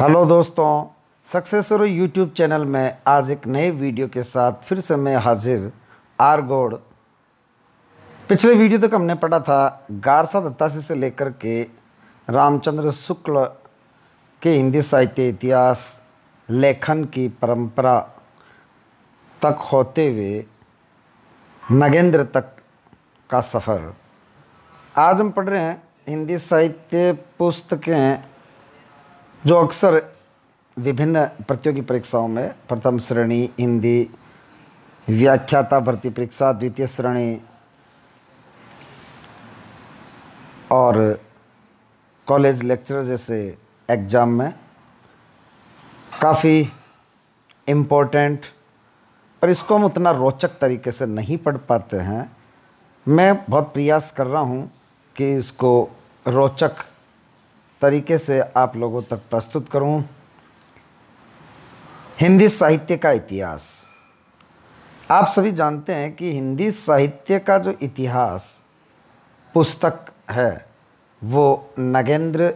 hello दोस्तों सक्सेसरो YouTube channel में आज एक नए वीडियो के साथ फिर से मैं हाजिर आर गोड पिछले वीडियो तक हमने पढ़ा था गारसा दत्तासी से लेकर के रामचंद्र शुक्ल के हिंदी साहित्य इतिहास लेखन की परंपरा तक होते हुए नगेंद्र तक का सफ़र आज हम पढ़ रहे हैं हिंदी साहित्य पुस्तकें जो अक्सर विभिन्न प्रतियोगी परीक्षाओं में प्रथम श्रेणी हिंदी व्याख्याता भर्ती परीक्षा द्वितीय श्रेणी और कॉलेज लेक्चर जैसे एग्ज़ाम में काफ़ी इम्पोर्टेंट पर इसको हम उतना रोचक तरीके से नहीं पढ़ पाते हैं मैं बहुत प्रयास कर रहा हूँ कि इसको रोचक तरीके से आप लोगों तक प्रस्तुत करूं हिंदी साहित्य का इतिहास आप सभी जानते हैं कि हिंदी साहित्य का जो इतिहास पुस्तक है वो नगेंद्र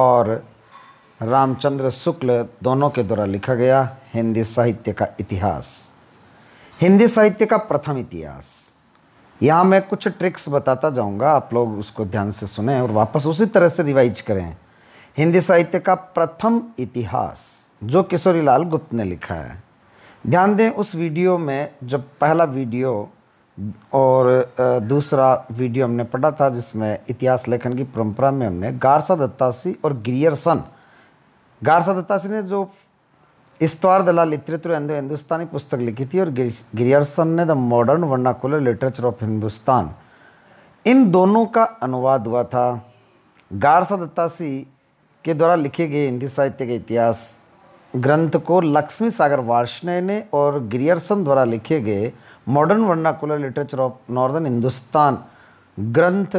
और रामचंद्र शुक्ल दोनों के द्वारा लिखा गया हिंदी साहित्य का इतिहास हिंदी साहित्य का प्रथम इतिहास यहाँ मैं कुछ ट्रिक्स बताता जाऊँगा आप लोग उसको ध्यान से सुने और वापस उसी तरह से रिवाइज करें हिंदी साहित्य का प्रथम इतिहास जो किशोरी लाल गुप्त ने लिखा है ध्यान दें उस वीडियो में जब पहला वीडियो और दूसरा वीडियो हमने पढ़ा था जिसमें इतिहास लेखन की परंपरा में हमने गारसा दत्तासी और गिरियरसन गारसा दत्तासी ने जो ईश्वारदलाल लिटरेचर एंदो हिंदुस्तानी पुस्तक लिखी थी और गिरियर्सन ने the modern vernacular literature of Hindustan इन दोनों का अनुवाद हुआ था गारसा दत्तासी के द्वारा लिखे गए हिंदी साहित्य के इतिहास ग्रंथ को लक्ष्मी सागर वार्ष्णय ने और गिरियर्सन द्वारा लिखे गए modern vernacular literature of northern Hindustan ग्रंथ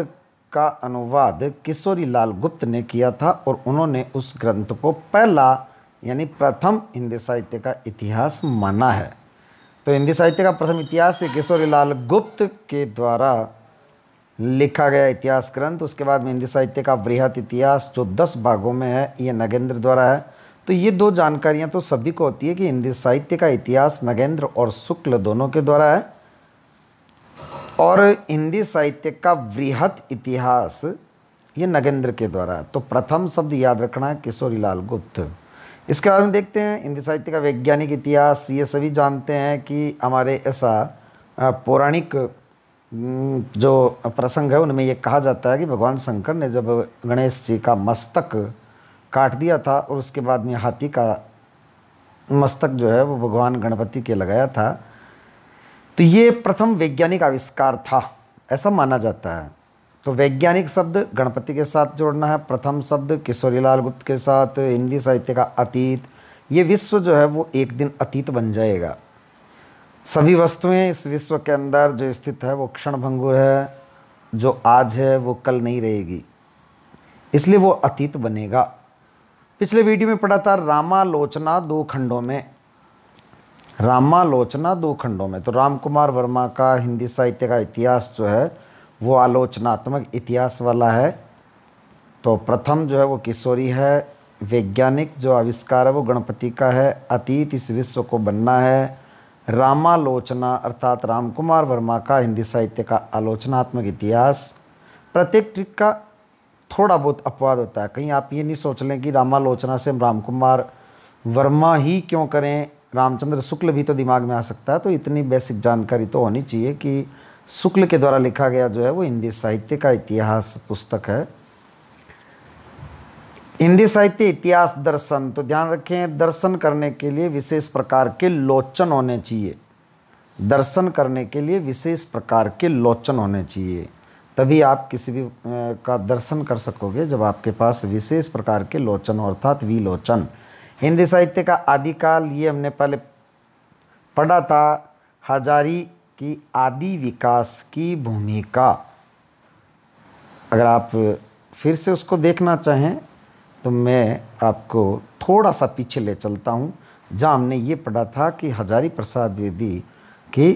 का अनुवाद किशोरी लाल गुप्त ने किया था और उन्होंने उस ग्रंथ को पहला यानी प्रथम हिंदी साहित्य का इतिहास माना है तो हिंदी साहित्य का प्रथम इतिहास किशोरी लाल गुप्त के द्वारा लिखा गया इतिहास ग्रंथ उसके बाद में हिंदी साहित्य का वृहत इतिहास जो दस भागों में है ये नगेंद्र द्वारा है तो ये दो जानकारियाँ तो सभी को होती है कि हिंदी साहित्य का इतिहास नगेंद्र और शुक्ल दोनों के द्वारा है और हिंदी साहित्य का वृहत इतिहास ये नगेंद्र के द्वारा है तो प्रथम शब्द याद रखना है किशोरीलाल गुप्त इसके बाद में देखते हैं हिंदी साहित्य का वैज्ञानिक इतिहास ये सभी जानते हैं कि हमारे ऐसा पौराणिक जो प्रसंग है उनमें ये कहा जाता है कि भगवान शंकर ने जब गणेश जी का मस्तक काट दिया था और उसके बाद में हाथी का मस्तक जो है वो भगवान गणपति के लगाया था तो ये प्रथम वैज्ञानिक आविष्कार था ऐसा माना जाता है तो वैज्ञानिक शब्द गणपति के साथ जोड़ना है प्रथम शब्द किशोरीलाल गुप्त के साथ हिंदी साहित्य का अतीत ये विश्व जो है वो एक दिन अतीत बन जाएगा सभी वस्तुएं इस विश्व के अंदर जो स्थित है वो क्षणभंगुर है जो आज है वो कल नहीं रहेगी इसलिए वो अतीत बनेगा पिछले वीडियो में पढ़ा था रामालोचना दो खंडों में रामालोचना दो खंडों में तो राम कुमार वर्मा का हिंदी साहित्य का इतिहास जो है वो आलोचनात्मक इतिहास वाला है तो प्रथम जो है वो किशोरी है वैज्ञानिक जो आविष्कार है वो गणपति का है अतीत इस विश्व को बनना है रामालोचना अर्थात राम कुमार वर्मा का हिंदी साहित्य का आलोचनात्मक इतिहास प्रत्येक ट्रिक का थोड़ा बहुत अपवाद होता है कहीं आप ये नहीं सोच लें कि रामालोचना से हम रामकुमार वर्मा ही क्यों करें रामचंद्र शुक्ल भी तो दिमाग में आ सकता है तो इतनी बेसिक जानकारी तो होनी चाहिए कि शुक्ल के द्वारा लिखा गया जो है वो हिंदी साहित्य का इतिहास पुस्तक है हिंदी साहित्य इतिहास दर्शन तो ध्यान रखें दर्शन करने के लिए विशेष प्रकार के लोचन होने चाहिए दर्शन करने के लिए विशेष प्रकार के लोचन होने चाहिए तभी आप किसी भी का दर्शन कर सकोगे जब आपके पास विशेष प्रकार के लोचन अर्थात विलोचन हिंदी साहित्य का आदिकाल ये हमने पहले पढ़ा था हजारी कि आदि विकास की भूमिका अगर आप फिर से उसको देखना चाहें तो मैं आपको थोड़ा सा पीछे ले चलता हूँ जहाँ हमने ये पढ़ा था कि हजारी प्रसाद द्विवेदी की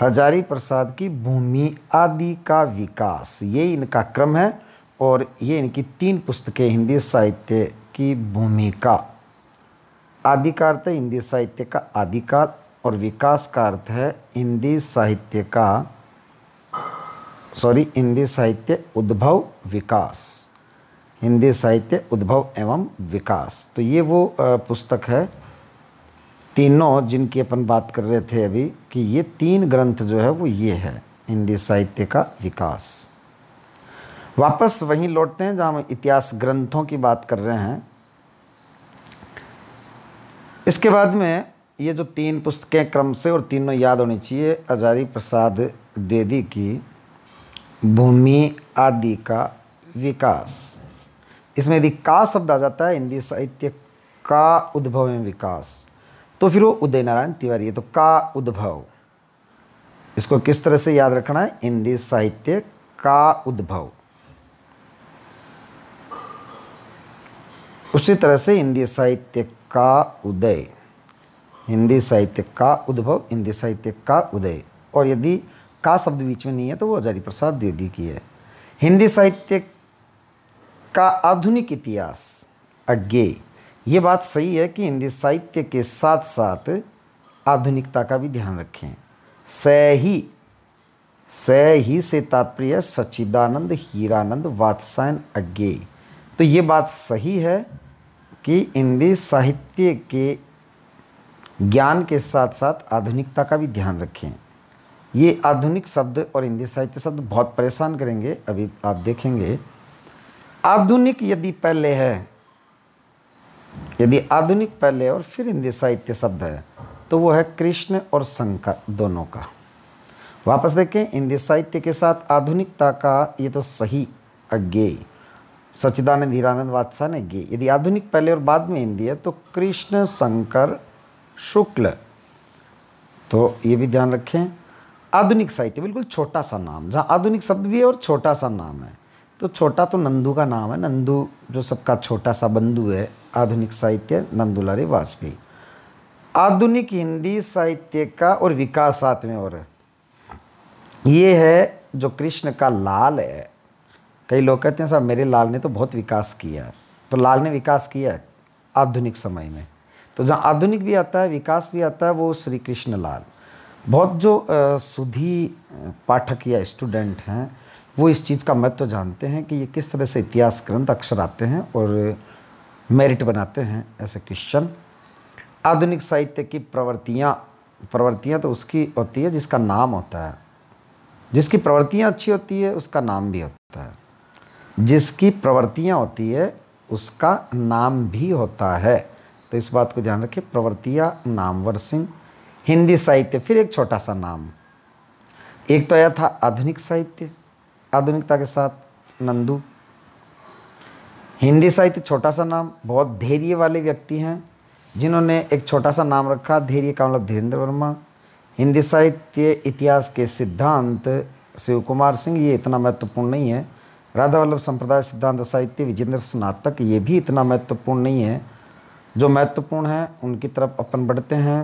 हजारी प्रसाद की भूमि आदि का विकास ये इनका क्रम है और ये इनकी तीन पुस्तकें हिंदी साहित्य की भूमिका आदिकार तो हिंदी साहित्य का आदिकाल और विकास का अर्थ है हिंदी साहित्य का सॉरी हिंदी साहित्य उद्भव विकास हिंदी साहित्य उद्भव एवं विकास तो ये वो पुस्तक है तीनों जिनकी अपन बात कर रहे थे अभी कि ये तीन ग्रंथ जो है वो ये है हिंदी साहित्य का विकास वापस वहीं लौटते हैं जहाँ हम इतिहास ग्रंथों की बात कर रहे हैं इसके बाद में ये जो तीन पुस्तकें क्रम से और तीनों याद होनी चाहिए आजादी प्रसाद देदी की भूमि आदि का विकास इसमें यदि का शब्द आ जाता है हिंदी साहित्य का उद्भव एवं विकास तो फिर वो उदय नारायण तिवारी है तो का उद्भव इसको किस तरह से याद रखना है हिंदी साहित्य का उद्भव उसी तरह से हिंदी साहित्य का उदय हिंदी साहित्य का उद्भव हिंदी साहित्य का उदय और यदि का शब्द बीच में नहीं है तो वो हजारी प्रसाद द्विवेदी की है हिंदी साहित्य का आधुनिक इतिहास अज्ञे ये बात सही है कि हिंदी साहित्य के साथ साथ आधुनिकता का भी ध्यान रखें सही सही से तात्पर्य सच्चिदानंद हीरानंद वात्सायन अज्ञे तो ये बात सही है कि हिंदी साहित्य के ज्ञान के साथ साथ आधुनिकता का भी ध्यान रखें ये आधुनिक शब्द और हिंदी साहित्य शब्द बहुत परेशान करेंगे अभी आप देखेंगे आधुनिक यदि पहले है यदि आधुनिक पहले और फिर हिंदी साहित्य शब्द है तो वो है कृष्ण और शंकर दोनों का वापस देखें हिंदी साहित्य के साथ आधुनिकता का ये तो सही अज्ञे सच्चिदानंद हीरानंद वादशाह ने गे यदि आधुनिक पहले और बाद में हिंदी है तो कृष्ण शंकर शुक्ल तो ये भी ध्यान रखें आधुनिक साहित्य बिल्कुल छोटा सा नाम जहाँ आधुनिक शब्द भी है और छोटा सा नाम है तो छोटा तो नंदू का नाम है नंदू जो सबका छोटा सा बंधु है आधुनिक साहित्य नंदुलारी वाजपेयी आधुनिक हिंदी साहित्य का और साथ में और ये है जो कृष्ण का लाल है कई लोग कहते हैं साहब मेरे लाल ने तो बहुत विकास किया तो लाल ने विकास किया आधुनिक समय में तो जहाँ आधुनिक भी आता है विकास भी आता है वो श्री कृष्ण लाल बहुत जो सुधी पाठक या स्टूडेंट हैं वो इस चीज़ का महत्व जानते हैं कि ये किस तरह से इतिहास ग्रंथ अक्षर आते हैं और मेरिट बनाते हैं ऐसे क्वेश्चन आधुनिक साहित्य की प्रवृत्तियाँ प्रवृत्तियाँ तो उसकी होती है जिसका नाम होता है जिसकी प्रवृत्तियाँ अच्छी होती है उसका नाम भी होता है जिसकी प्रवृत्तियाँ होती है उसका नाम भी होता है तो इस बात को ध्यान रखें प्रवर्तिया नामवर सिंह हिंदी साहित्य फिर एक छोटा सा नाम एक तो आया था आधुनिक साहित्य आधुनिकता के साथ नंदू हिंदी साहित्य छोटा सा नाम बहुत धैर्य वाले व्यक्ति हैं जिन्होंने एक छोटा सा नाम रखा धैर्य का मतलब धीरेन्द्र वर्मा हिंदी साहित्य इतिहास के सिद्धांत शिव कुमार सिंह ये इतना महत्वपूर्ण नहीं है राधा वल्लभ संप्रदाय सिद्धांत साहित्य विजेंद्र स्नातक ये भी इतना महत्वपूर्ण नहीं है जो महत्वपूर्ण हैं उनकी तरफ अपन बढ़ते हैं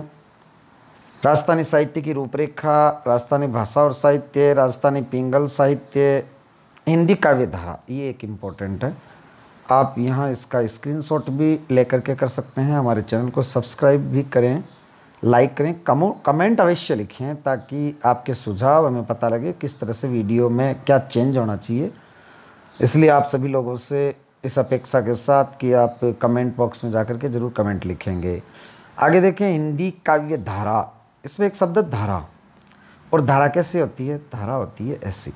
राजस्थानी साहित्य की रूपरेखा राजस्थानी भाषा और साहित्य राजस्थानी पिंगल साहित्य हिंदी काव्य धारा ये एक इम्पोर्टेंट है आप यहाँ इसका स्क्रीनशॉट भी लेकर के कर सकते हैं हमारे चैनल को सब्सक्राइब भी करें लाइक करें कमो कमेंट अवश्य लिखें ताकि आपके सुझाव हमें पता लगे किस तरह से वीडियो में क्या चेंज होना चाहिए इसलिए आप सभी लोगों से इस अपेक्षा के साथ कि आप कमेंट बॉक्स में जाकर के ज़रूर कमेंट लिखेंगे आगे देखें हिंदी काव्य धारा इसमें एक शब्द धारा और धारा कैसे होती है धारा होती है ऐसी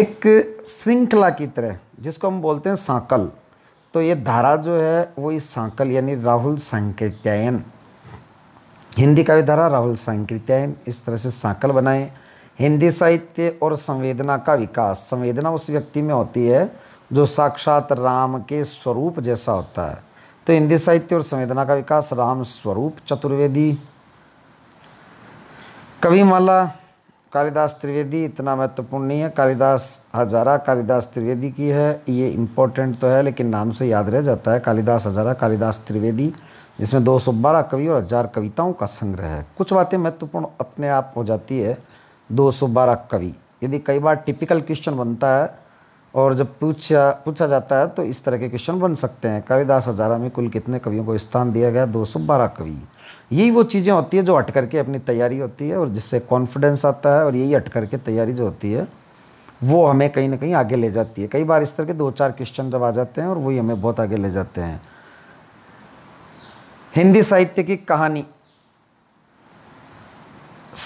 एक श्रृंखला की तरह जिसको हम बोलते हैं सांकल तो ये धारा जो है वो इस सांकल यानी राहुल संकृत्यायन हिंदी काव्य धारा राहुल संकृत्यायन इस तरह से सांकल बनाएं हिंदी साहित्य और संवेदना का विकास संवेदना उस व्यक्ति में होती है जो साक्षात राम के स्वरूप जैसा होता है तो हिंदी साहित्य और संवेदना का विकास राम स्वरूप चतुर्वेदी कविमाला कालिदास त्रिवेदी इतना महत्वपूर्ण नहीं है कालिदास हजारा कालिदास त्रिवेदी की है ये इम्पोर्टेंट तो है लेकिन नाम से याद रह जाता है कालिदास हजारा कालिदास त्रिवेदी जिसमें 212 कवि और हजार कविताओं का संग्रह है कुछ बातें महत्वपूर्ण अपने आप हो जाती है दो सौ बारह कवि यदि कई बार टिपिकल क्वेश्चन बनता है और जब पूछा पूछा जाता है तो इस तरह के क्वेश्चन बन सकते हैं कविदास हजारा में कुल कितने कवियों को स्थान दिया गया दो सौ बारह कवि यही वो चीज़ें होती है जो अट करके अपनी तैयारी होती है और जिससे कॉन्फिडेंस आता है और यही अट करके तैयारी जो होती है वो हमें कहीं ना कहीं आगे ले जाती है कई बार इस तरह के दो चार क्वेश्चन जब आ जाते हैं और वही हमें बहुत आगे ले जाते हैं हिंदी साहित्य की कहानी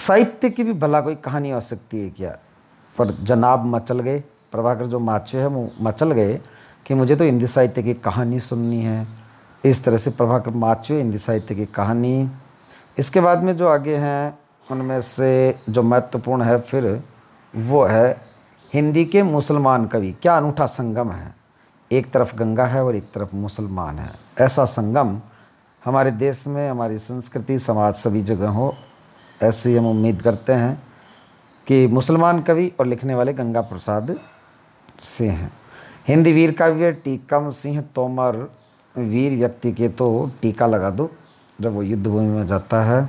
साहित्य की भी भला कोई कहानी हो सकती है क्या पर जनाब मचल गए प्रभाकर जो माचे हैं वो मचल गए कि मुझे तो हिंदी साहित्य की कहानी सुननी है इस तरह से प्रभाकर माचे हिंदी साहित्य की कहानी इसके बाद में जो आगे हैं उनमें से जो महत्वपूर्ण है फिर वो है हिंदी के मुसलमान कवि क्या अनूठा संगम है एक तरफ गंगा है और एक तरफ मुसलमान है ऐसा संगम हमारे देश में हमारी संस्कृति समाज सभी जगह हो ही हम उम्मीद करते हैं कि मुसलमान कवि और लिखने वाले गंगा प्रसाद से हैं हिंदी वीर काव्य टीकम सिंह तोमर वीर व्यक्ति के तो टीका लगा दो जब वो युद्ध भूमि में जाता है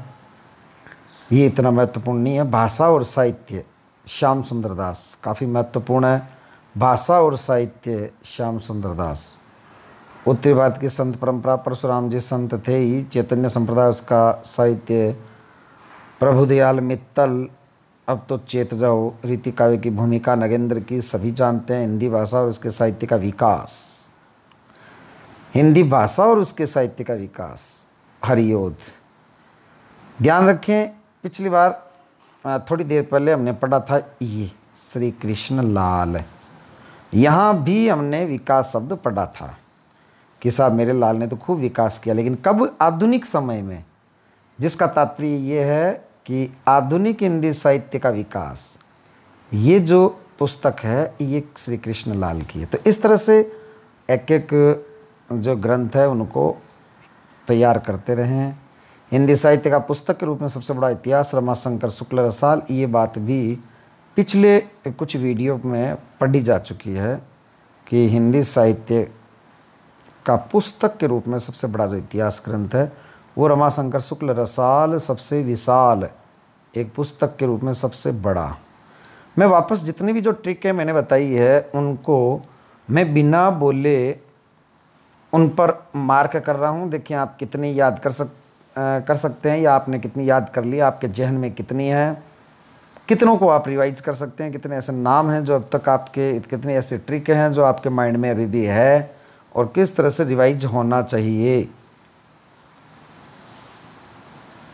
ये इतना महत्वपूर्ण नहीं है भाषा और साहित्य श्याम सुंदर दास काफ़ी महत्वपूर्ण है भाषा और साहित्य श्याम सुंदर दास उत्तरी भारत की संत परंपरा परशुराम जी संत थे ही चैतन्य संप्रदाय उसका साहित्य प्रभुदयाल मित्तल अब तो चेत जाओ रीति काव्य की भूमिका नगेंद्र की सभी जानते हैं हिंदी भाषा और उसके साहित्य का विकास हिंदी भाषा और उसके साहित्य का विकास हरियोध ध्यान रखें पिछली बार थोड़ी देर पहले हमने पढ़ा था ये श्री कृष्ण लाल यहाँ भी हमने विकास शब्द पढ़ा था कि साहब मेरे लाल ने तो खूब विकास किया लेकिन कब आधुनिक समय में जिसका तात्पर्य ये है कि आधुनिक हिंदी साहित्य का विकास ये जो पुस्तक है ये श्री कृष्ण लाल की है तो इस तरह से एक एक जो ग्रंथ है उनको तैयार करते हैं हिंदी साहित्य का पुस्तक के रूप में सबसे बड़ा इतिहास रमाशंकर शुक्ल रसाल ये बात भी पिछले कुछ वीडियो में पढ़ी जा चुकी है कि हिंदी साहित्य का पुस्तक के रूप में सबसे बड़ा जो इतिहास ग्रंथ है वो रमाशंकर शुक्ल रसाल सबसे विशाल एक पुस्तक के रूप में सबसे बड़ा मैं वापस जितनी भी जो ट्रिक है मैंने बताई है उनको मैं बिना बोले उन पर मार्क कर रहा हूँ देखिए आप कितनी याद कर सक आ, कर सकते हैं या आपने कितनी याद कर ली आपके जहन में कितनी है कितनों को आप रिवाइज कर सकते हैं कितने ऐसे नाम हैं जो अब तक आपके कितने ऐसे ट्रिक हैं जो आपके माइंड में अभी भी है और किस तरह से रिवाइज होना चाहिए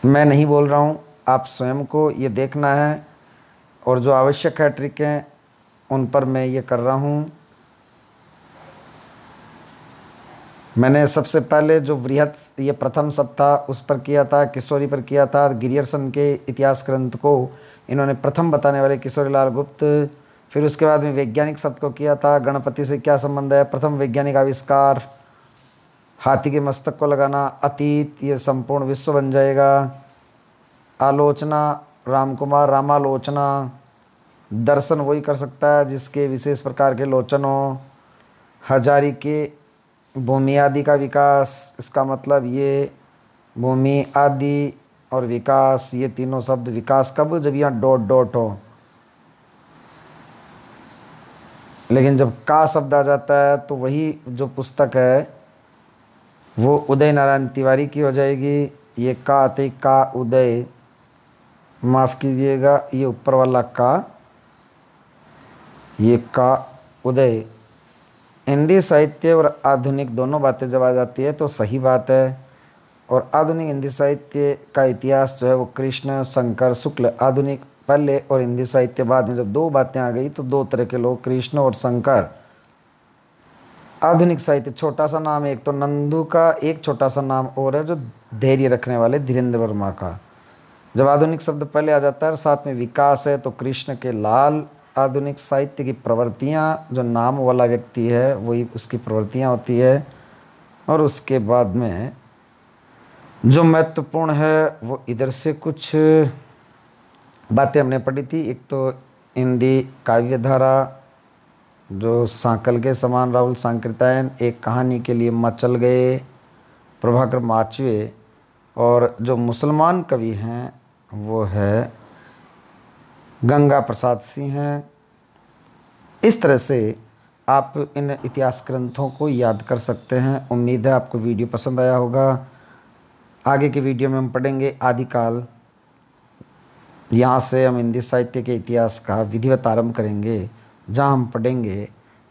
मैं नहीं बोल रहा हूँ आप स्वयं को ये देखना है और जो आवश्यक है ट्रिकें उन पर मैं ये कर रहा हूँ मैंने सबसे पहले जो वृहत ये प्रथम सब था उस पर किया था किशोरी पर किया था गिरियरसन के इतिहास ग्रंथ को इन्होंने प्रथम बताने वाले किशोरी लाल गुप्त फिर उसके बाद में वैज्ञानिक शब्द को किया था गणपति से क्या संबंध है प्रथम वैज्ञानिक आविष्कार हाथी के मस्तक को लगाना अतीत ये संपूर्ण विश्व बन जाएगा आलोचना रामकुमार रामालोचना दर्शन वही कर सकता है जिसके विशेष प्रकार के लोचन हो हजारी के भूमि आदि का विकास इसका मतलब ये भूमि आदि और विकास ये तीनों शब्द विकास कब जब यहाँ डॉट डॉट हो लेकिन जब का शब्द आ जाता है तो वही जो पुस्तक है वो उदय नारायण तिवारी की हो जाएगी ये का आते का उदय माफ़ कीजिएगा ये ऊपर वाला का ये का उदय हिंदी साहित्य और आधुनिक दोनों बातें जब आ जाती है तो सही बात है और आधुनिक हिंदी साहित्य का इतिहास जो है वो कृष्ण शंकर शुक्ल आधुनिक पहले और हिंदी साहित्य बाद में जब दो बातें आ गई तो दो तरह के लोग कृष्ण और शंकर आधुनिक साहित्य छोटा सा नाम एक तो नंदू का एक छोटा सा नाम और है जो धैर्य रखने वाले धीरेन्द्र वर्मा का जब आधुनिक शब्द पहले आ जाता है और साथ में विकास है तो कृष्ण के लाल आधुनिक साहित्य की प्रवृत्तियाँ जो नाम वाला व्यक्ति है वही उसकी प्रवृत्तियाँ होती है और उसके बाद में जो महत्वपूर्ण है वो इधर से कुछ बातें हमने पढ़ी थी एक तो हिंदी काव्य धारा जो सांकल के समान राहुल सांकृतायन एक कहानी के लिए मचल गए प्रभाकर माचवे और जो मुसलमान कवि हैं वो है गंगा प्रसाद सिंह हैं इस तरह से आप इन इतिहास ग्रंथों को याद कर सकते हैं उम्मीद है आपको वीडियो पसंद आया होगा आगे के वीडियो में हम पढ़ेंगे आदिकाल यहाँ से हम हिंदी साहित्य के इतिहास का विधिवत आरम्भ करेंगे जहाँ हम पढ़ेंगे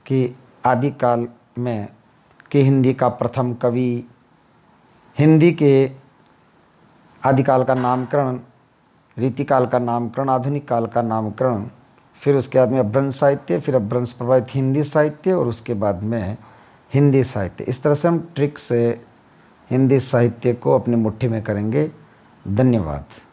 कि आदिकाल में कि हिंदी का प्रथम कवि हिंदी के आदिकाल का नामकरण रीतिकाल का नामकरण आधुनिक काल का नामकरण फिर उसके बाद में अभ्रंश साहित्य फिर अभ्रंश प्रभावित हिंदी साहित्य और उसके बाद में हिंदी साहित्य इस तरह से हम ट्रिक से हिंदी साहित्य को अपनी मुट्ठी में करेंगे धन्यवाद